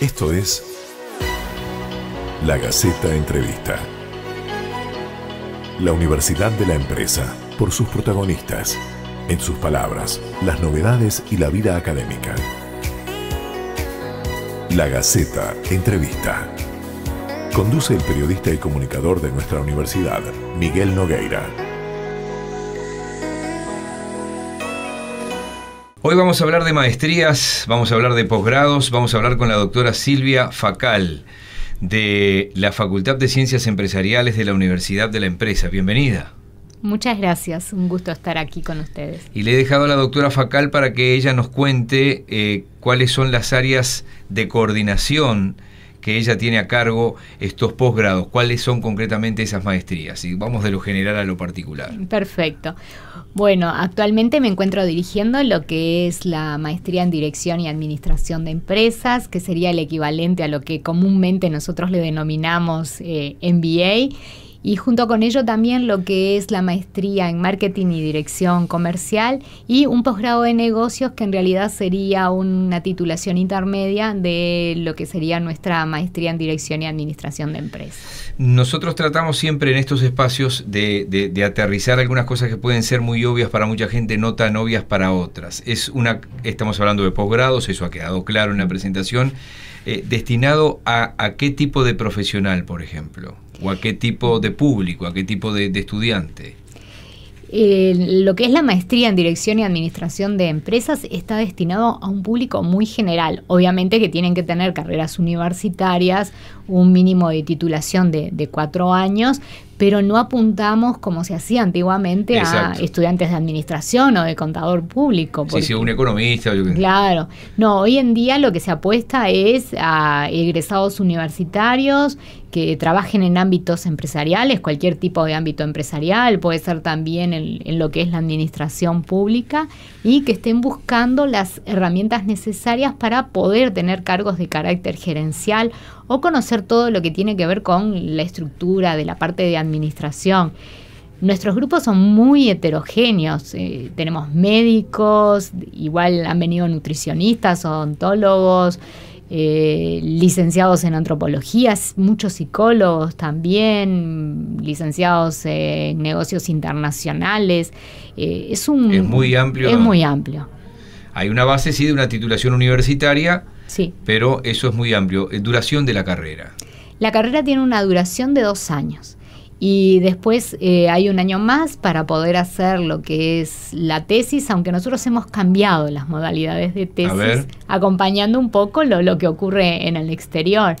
Esto es La Gaceta Entrevista. La Universidad de la Empresa, por sus protagonistas, en sus palabras, las novedades y la vida académica. La Gaceta Entrevista. Conduce el periodista y comunicador de nuestra universidad, Miguel Nogueira. Hoy vamos a hablar de maestrías, vamos a hablar de posgrados, vamos a hablar con la doctora Silvia Facal de la Facultad de Ciencias Empresariales de la Universidad de la Empresa. Bienvenida. Muchas gracias, un gusto estar aquí con ustedes. Y le he dejado a la doctora Facal para que ella nos cuente eh, cuáles son las áreas de coordinación que ella tiene a cargo estos posgrados? ¿Cuáles son concretamente esas maestrías? Y vamos de lo general a lo particular. Perfecto. Bueno, actualmente me encuentro dirigiendo lo que es la maestría en Dirección y Administración de Empresas, que sería el equivalente a lo que comúnmente nosotros le denominamos eh, MBA y junto con ello también lo que es la maestría en marketing y dirección comercial y un posgrado de negocios que en realidad sería una titulación intermedia de lo que sería nuestra maestría en dirección y administración de empresas. Nosotros tratamos siempre en estos espacios de, aterrizar algunas cosas que pueden ser muy obvias para mucha gente, no tan obvias para otras. Es una, estamos hablando de posgrados, eso ha quedado claro en la presentación, eh, destinado a qué tipo de profesional, por ejemplo o a qué tipo de público, a qué tipo de, estudiante? Eh, lo que es la maestría en dirección y administración de empresas está destinado a un público muy general. Obviamente que tienen que tener carreras universitarias, un mínimo de titulación de, cuatro años, pero no apuntamos como se hacía antiguamente a estudiantes de administración o de contador público. sí, sí, un economista. Claro. No, hoy en día lo que se apuesta es a egresados universitarios que trabajen en ámbitos empresariales, cualquier tipo de ámbito empresarial, puede ser también en, lo que es la administración pública, y que estén buscando las herramientas necesarias para poder tener cargos de carácter gerencial o conocer todo lo que tiene que ver con la estructura de la parte de administración. Nuestros grupos son muy heterogéneos, eh, tenemos médicos, igual han venido nutricionistas, odontólogos, eh, licenciados en antropología, muchos psicólogos también, licenciados en negocios internacionales. Eh, es un muy amplio. Es muy amplio. Hay una base sí de una titulación universitaria, sí. pero eso es muy amplio. Eh, duración de la carrera. La carrera tiene una duración de dos años y después eh, hay un año más para poder hacer lo que es la tesis, aunque nosotros hemos cambiado las modalidades de tesis, acompañando un poco lo, que ocurre en el exterior.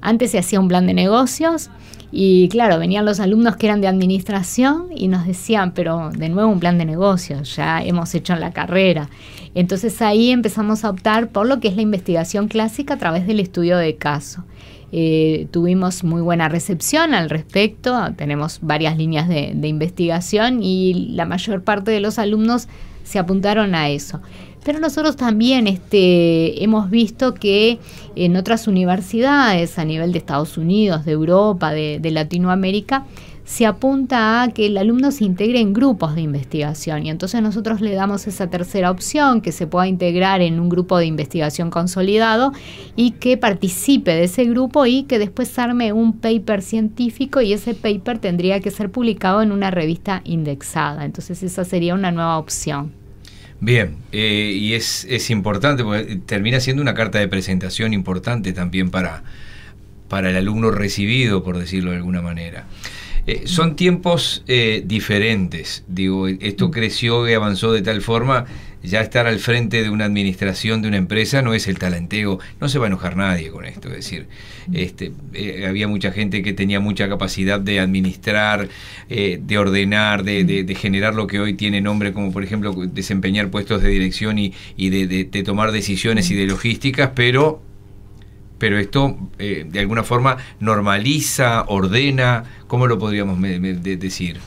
Antes se hacía un plan de negocios y claro, venían los alumnos que eran de administración y nos decían, pero de nuevo un plan de negocios, ya hemos hecho la carrera. Entonces ahí empezamos a optar por lo que es la investigación clásica a través del estudio de caso. Eh, tuvimos muy buena recepción al respecto, tenemos varias líneas de, investigación y la mayor parte de los alumnos se apuntaron a eso. Pero nosotros también este, hemos visto que en otras universidades a nivel de Estados Unidos, de Europa, de Latinoamérica, se apunta a que el alumno se integre en grupos de investigación y entonces nosotros le damos esa tercera opción que se pueda integrar en un grupo de investigación consolidado y que participe de ese grupo y que después arme un paper científico y ese paper tendría que ser publicado en una revista indexada. Entonces esa sería una nueva opción. Bien, eh, y es, importante porque termina siendo una carta de presentación importante también para el alumno recibido, por decirlo de alguna manera. Eh, son tiempos eh, diferentes, digo, esto mm. creció y avanzó de tal forma, ya estar al frente de una administración de una empresa no es el talenteo, no se va a enojar nadie con esto, es decir, mm. este, eh, había mucha gente que tenía mucha capacidad de administrar, de ordenar, mm. de, generar lo que hoy tiene nombre, como por ejemplo desempeñar puestos de dirección y, de, de tomar decisiones y de logísticas, pero pero esto eh, de alguna forma normaliza, ordena, ¿cómo lo podríamos decir?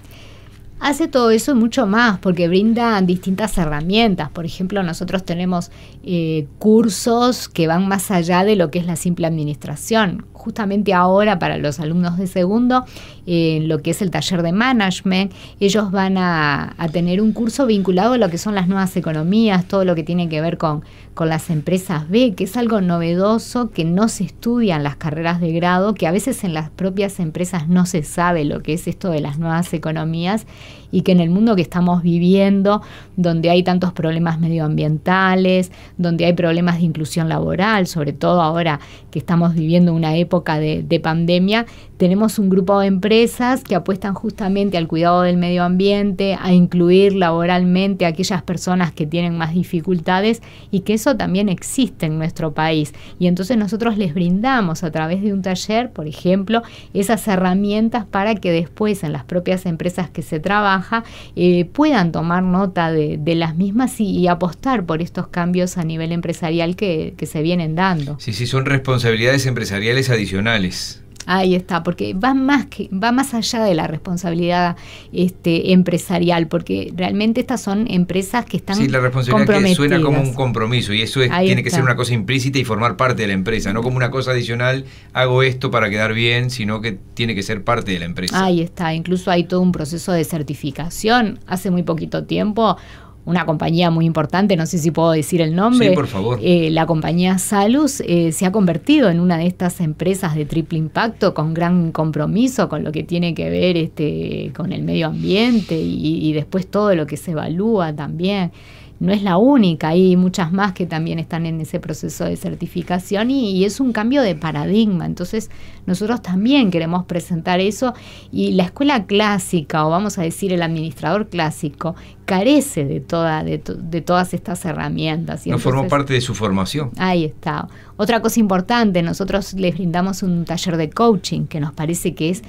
hace todo eso y mucho más, porque brindan distintas herramientas. Por ejemplo, nosotros tenemos eh, cursos que van más allá de lo que es la simple administración. Justamente ahora para los alumnos de segundo, en lo que es el taller de management, ellos van a, tener un curso vinculado a lo que son las nuevas economías, todo lo que tiene que ver con, con las empresas B, que es algo novedoso que no se estudian en las carreras de grado, que a veces en las propias empresas no se sabe lo que es esto de las nuevas economías y que en el mundo que estamos viviendo, donde hay tantos problemas medioambientales, donde hay problemas de inclusión laboral, sobre todo ahora que estamos viviendo una época de, pandemia, tenemos un grupo de empresas que apuestan justamente al cuidado del medio ambiente, a incluir laboralmente a aquellas personas que tienen más dificultades y que eso también existe en nuestro país. Y entonces nosotros les brindamos a través de un taller, por ejemplo, esas herramientas para que después en las propias empresas que se trabajan, trabaja eh, puedan tomar nota de, las mismas y, apostar por estos cambios a nivel empresarial que, que se vienen dando. Sí, sí, son responsabilidades empresariales adicionales. Ahí está, porque va más que va más allá de la responsabilidad este, empresarial, porque realmente estas son empresas que están sí, la responsabilidad que suena como un compromiso y eso tiene que ser una cosa implícita y formar parte de la empresa, no como una cosa adicional, hago esto para quedar bien, sino que tiene que ser parte de la empresa. Ahí está, incluso hay todo un proceso de certificación. Hace muy poquito tiempo una compañía muy importante, no sé si puedo decir el nombre. Sí, por favor. Eh, la compañía Salus eh, se ha convertido en una de estas empresas de triple impacto con gran compromiso con lo que tiene que ver este, con el medio ambiente y después todo lo que se evalúa también no es la única, hay muchas más que también están en ese proceso de certificación y, es un cambio de paradigma. Entonces nosotros también queremos presentar eso y la escuela clásica o vamos a decir el administrador clásico carece de, toda, de, todas estas herramientas. no formó parte de su formación. Ahí está. Otra cosa importante, nosotros les brindamos un taller de coaching que nos parece que es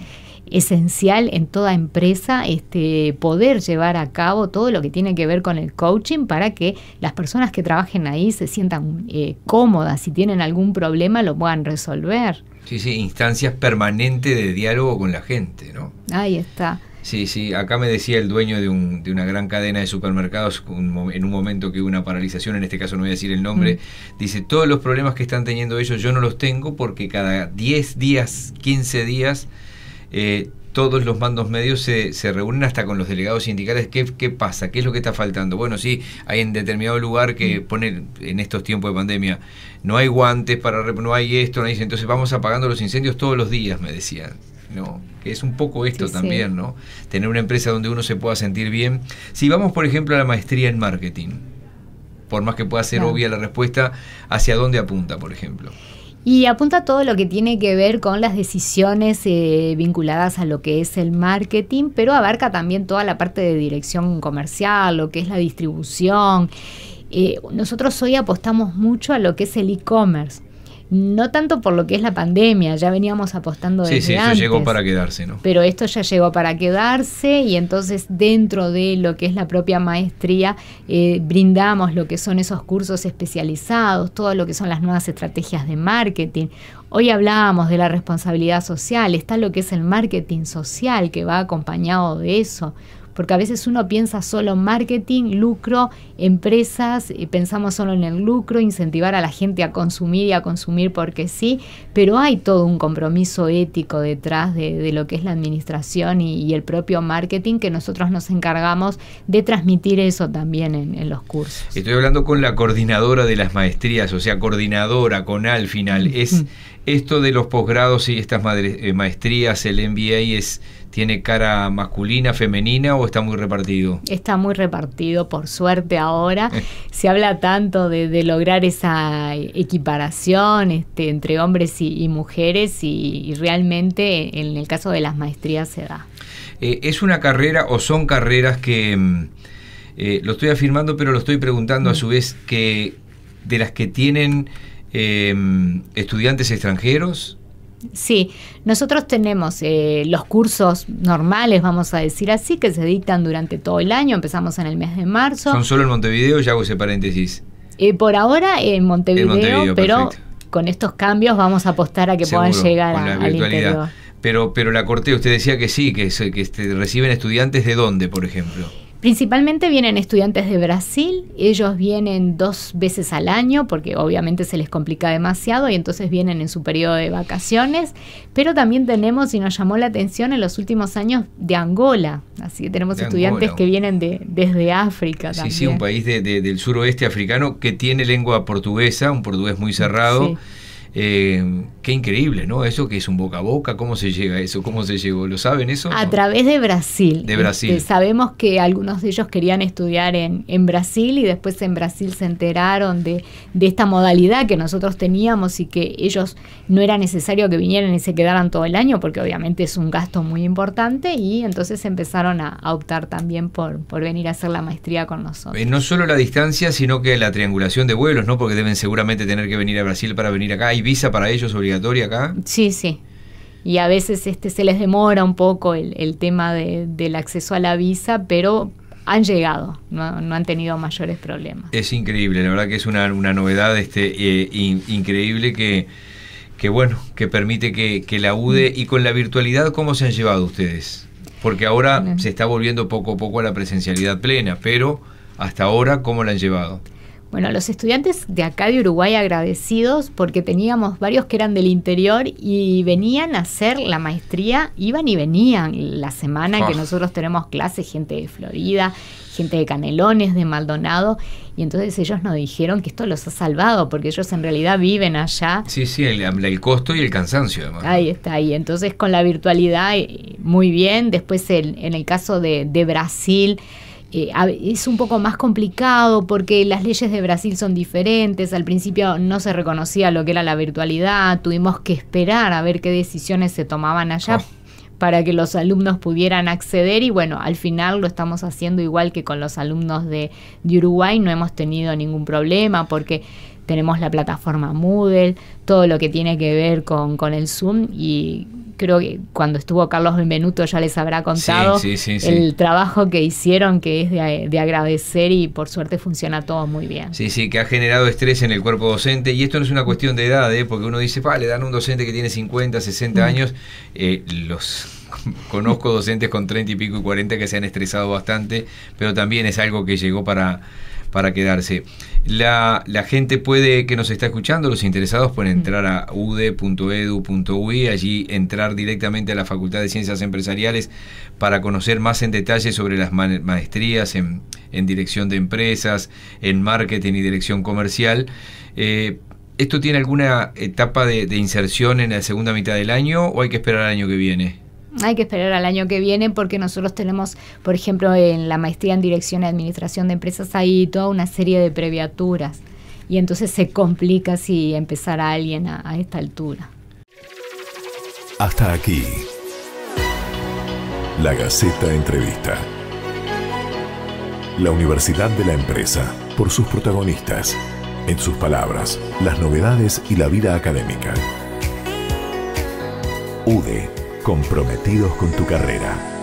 esencial en toda empresa este, poder llevar a cabo todo lo que tiene que ver con el coaching para que las personas que trabajen ahí se sientan eh, cómodas, si tienen algún problema lo puedan resolver. Sí, sí, instancias permanentes de diálogo con la gente, ¿no? Ahí está. Sí, sí, acá me decía el dueño de, un, de una gran cadena de supermercados en un momento que hubo una paralización, en este caso no voy a decir el nombre, mm. dice, todos los problemas que están teniendo ellos yo no los tengo porque cada 10 días, 15 días eh, todos los mandos medios se, reúnen hasta con los delegados sindicales. ¿Qué, pasa? ¿Qué es lo que está faltando? Bueno, sí, hay en determinado lugar que mm. poner en estos tiempos de pandemia, no hay guantes para no hay esto, no hay entonces vamos apagando los incendios todos los días, me decían. No, que es un poco esto también, ¿no? Tener una empresa donde uno se pueda sentir bien. Si vamos, por ejemplo, a la maestría en marketing, por más que pueda ser obvia la respuesta, ¿hacia dónde apunta, por ejemplo? Y apunta todo lo que tiene que ver con las decisiones eh, vinculadas a lo que es el marketing, pero abarca también toda la parte de dirección comercial, lo que es la distribución. Eh, nosotros hoy apostamos mucho a lo que es el e-commerce no tanto por lo que es la pandemia, ya veníamos apostando desde Sí, sí, antes, llegó para quedarse, ¿no? Pero esto ya llegó para quedarse y entonces dentro de lo que es la propia maestría eh, brindamos lo que son esos cursos especializados, todo lo que son las nuevas estrategias de marketing. Hoy hablábamos de la responsabilidad social, está lo que es el marketing social que va acompañado de eso porque a veces uno piensa solo en marketing, lucro, empresas, pensamos solo en el lucro, incentivar a la gente a consumir y a consumir porque sí, pero hay todo un compromiso ético detrás de, lo que es la administración y, el propio marketing que nosotros nos encargamos de transmitir eso también en, los cursos. Estoy hablando con la coordinadora de las maestrías, o sea, coordinadora con al final, es... esto de los posgrados y estas eh, maestrías, el MBA es ¿Tiene cara masculina, femenina o está muy repartido? Está muy repartido, por suerte ahora. Se habla tanto de, lograr esa equiparación este, entre hombres y, mujeres y, realmente en el caso de las maestrías se da. Eh, ¿Es una carrera o son carreras que, mm, eh, lo estoy afirmando pero lo estoy preguntando a mm. su vez, que de las que tienen eh, mm, estudiantes extranjeros? Sí, nosotros tenemos eh, los cursos normales, vamos a decir así, que se dictan durante todo el año, empezamos en el mes de marzo. ¿Son solo en Montevideo? Ya hago ese paréntesis. Eh, por ahora en Montevideo, pero con estos cambios vamos a apostar a que puedan llegar a, al interior. Pero, pero la corte, usted decía que sí, que, que este, reciben estudiantes de dónde, por ejemplo. Principalmente vienen estudiantes de Brasil, ellos vienen dos veces al año porque obviamente se les complica demasiado y entonces vienen en su periodo de vacaciones, pero también tenemos, y nos llamó la atención en los últimos años, de Angola, así que tenemos estudiantes que vienen de, desde África. también. sí, un país del suroeste africano que tiene lengua portuguesa, un portugués muy cerrado. Eh, qué increíble, ¿no? Eso que es un boca a boca, ¿cómo se llega a eso? ¿Cómo se llegó? ¿Lo saben eso? A través de Brasil. De Brasil. Este, sabemos que algunos de ellos querían estudiar en, en, Brasil y después en Brasil se enteraron de, esta modalidad que nosotros teníamos y que ellos no era necesario que vinieran y se quedaran todo el año porque obviamente es un gasto muy importante y entonces empezaron a, optar también por, venir a hacer la maestría con nosotros. Eh, no solo la distancia, sino que la triangulación de vuelos, ¿no? Porque deben seguramente tener que venir a Brasil para venir acá y visa para ellos obligatoria acá? Sí, sí. Y a veces este, se les demora un poco el, el tema del acceso a la visa, pero han llegado, no, no, han tenido mayores problemas. Es increíble, la verdad que es una, novedad este, eh, increíble que, que, bueno, que permite que, que la UDE mm. y con la virtualidad, ¿cómo se han llevado ustedes? Porque ahora se está volviendo poco a poco a la presencialidad plena, pero hasta ahora, ¿cómo la han llevado? Bueno, los estudiantes de acá de Uruguay agradecidos porque teníamos varios que eran del interior y venían a hacer la maestría, iban y venían la semana que ah. nosotros tenemos clases, gente de Florida, gente de Canelones, de Maldonado, y entonces ellos nos dijeron que esto los ha salvado porque ellos en realidad viven allá. Sí, sí, el, costo y el cansancio además. Ahí está, ahí. Entonces con la virtualidad eh, muy bien, después el, en el caso de Brasil, eh, es un poco más complicado porque las leyes de Brasil son diferentes. Al principio no se reconocía lo que era la virtualidad, tuvimos que esperar a ver qué decisiones se tomaban allá. Ah. para que los alumnos pudieran acceder y bueno, al final lo estamos haciendo igual que con los alumnos de, de Uruguay, no hemos tenido ningún problema porque tenemos la plataforma Moodle, todo lo que tiene que ver con, con el Zoom y creo que cuando estuvo Carlos Benvenuto ya les habrá contado el trabajo que hicieron, que es de, agradecer y por suerte funciona todo muy bien. Sí, sí, que ha generado estrés en el cuerpo docente y esto no es una cuestión de edad, ¿eh? porque uno dice, vale le dan un docente que tiene 50, 60 mm. años, eh, los conozco docentes con 30 y pico y 40 que se han estresado bastante, pero también es algo que llegó para para quedarse. La, la, gente puede, que nos está escuchando, los interesados pueden entrar a ude.edu.ui, allí entrar directamente a la Facultad de Ciencias Empresariales para conocer más en detalle sobre las maestrías en, dirección de empresas, en marketing y dirección comercial. Eh, ¿Esto tiene alguna etapa de, de inserción en la segunda mitad del año o hay que esperar al año que viene? hay que esperar al año que viene porque nosotros tenemos, por ejemplo, en la maestría en Dirección y Administración de Empresas hay toda una serie de previaturas y entonces se complica si empezar a alguien a, esta altura. Hasta aquí. La Gaceta Entrevista. La Universidad de la Empresa, por sus protagonistas, en sus palabras, las novedades y la vida académica. UDE comprometidos con tu carrera.